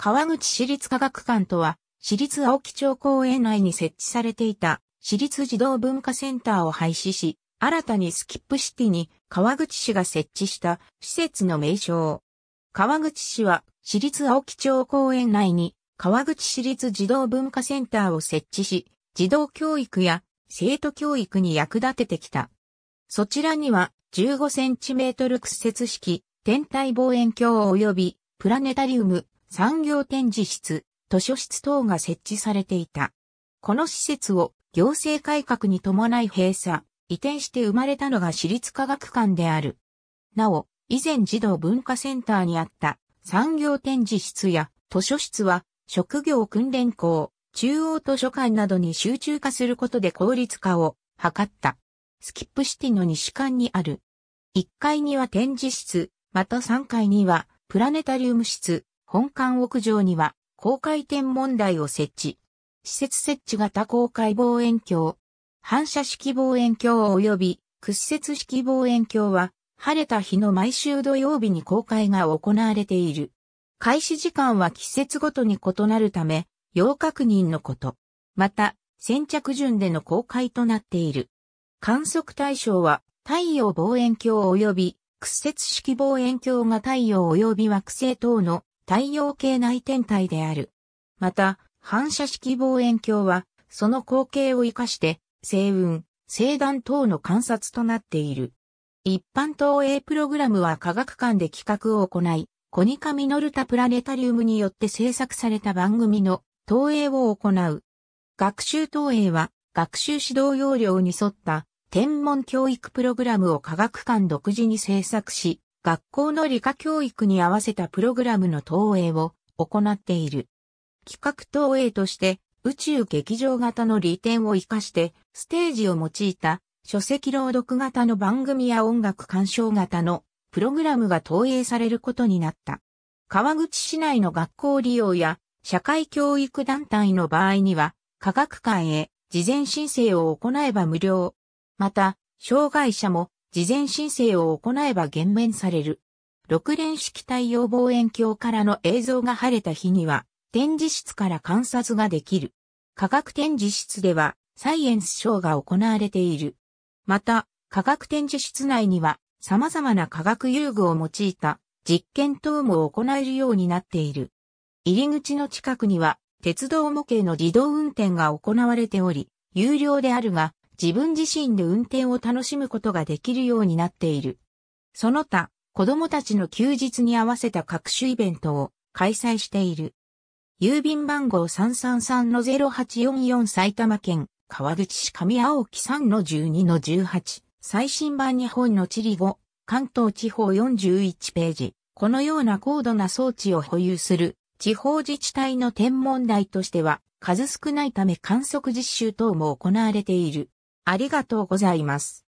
川口市立科学館とは、市立青木町公園内に設置されていた市立児童文化センターを廃止し、新たにスキップシティに川口市が設置した施設の名称。川口市は市立青木町公園内に川口市立児童文化センターを設置し、児童教育や生徒教育に役立ててきた。そちらには15センチメートル屈折式天体望遠鏡及びプラネタリウム、産業展示室、図書室等が設置されていた。この施設を行政改革に伴い閉鎖、移転して生まれたのが私立科学館である。なお、以前児童文化センターにあった産業展示室や図書室は職業訓練校、中央図書館などに集中化することで効率化を図った。スキップシティの西館にある。1階には展示室、また3階にはプラネタリウム室、本館屋上には、公開天文台を設置。施設設置型公開望遠鏡、反射式望遠鏡及び屈折式望遠鏡は、晴れた日の毎週土曜日に公開が行われている。開始時間は季節ごとに異なるため、要確認のこと。また、先着順での公開となっている。観測対象は、太陽望遠鏡及び屈折式望遠鏡が太陽及び惑星等の太陽系内天体である。また、反射式望遠鏡は、その光景を活かして、星雲、星団等の観察となっている。一般投影プログラムは科学館で企画を行い、コニカミノルタプラネタリウムによって制作された番組の投影を行う。学習投影は学習指導要領に沿った天文教育プログラムを科学館独自に制作し、学校の理科教育に合わせたプログラムの投影を行っている。企画投影として宇宙劇場型の利点を活かしてステージを用いた書籍朗読型の番組や音楽鑑賞型のプログラムが投影されることになった。川口市内の学校利用や社会教育団体の場合には科学館へ事前申請を行えば無料。また、障害者も事前申請を行えば減免される。6連式太陽望遠鏡からの映像が晴れた日には、展示室から観察ができる。科学展示室では、サイエンスショーが行われている。また、科学展示室内には、様々な科学遊具を用いた実験等も行えるようになっている。入り口の近くには、鉄道模型の自動運転が行われており、有料であるが、自分自身で運転を楽しむことができるようになっている。その他、子供たちの休日に合わせた各種イベントを開催している。郵便番号333-0844埼玉県川口市上青木3-12-18最新版日本の地理語関東地方41ページこのような高度な装置を保有する地方自治体の天文台としては数少ないため観測実習等も行われている。ありがとうございます。